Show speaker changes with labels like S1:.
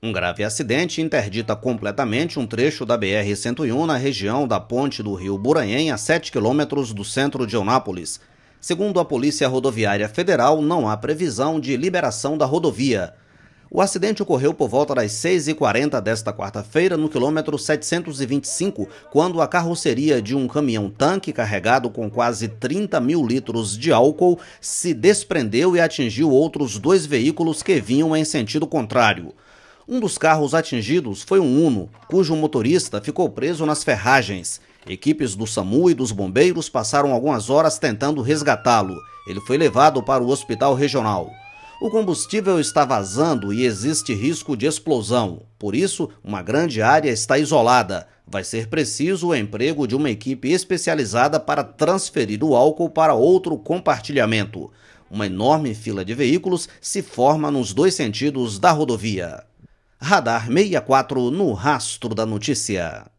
S1: Um grave acidente interdita completamente um trecho da BR-101 na região da ponte do rio Buranhém, a 7 quilômetros do centro de Eunápolis. Segundo a Polícia Rodoviária Federal, não há previsão de liberação da rodovia. O acidente ocorreu por volta das 6h40 desta quarta-feira, no quilômetro 725, quando a carroceria de um caminhão-tanque carregado com quase 30 mil litros de álcool se desprendeu e atingiu outros dois veículos que vinham em sentido contrário. Um dos carros atingidos foi um Uno, cujo motorista ficou preso nas ferragens. Equipes do SAMU e dos bombeiros passaram algumas horas tentando resgatá-lo. Ele foi levado para o hospital regional. O combustível está vazando e existe risco de explosão. Por isso, uma grande área está isolada. Vai ser preciso o emprego de uma equipe especializada para transferir o álcool para outro compartilhamento. Uma enorme fila de veículos se forma nos dois sentidos da rodovia. Radar 64 no rastro da notícia.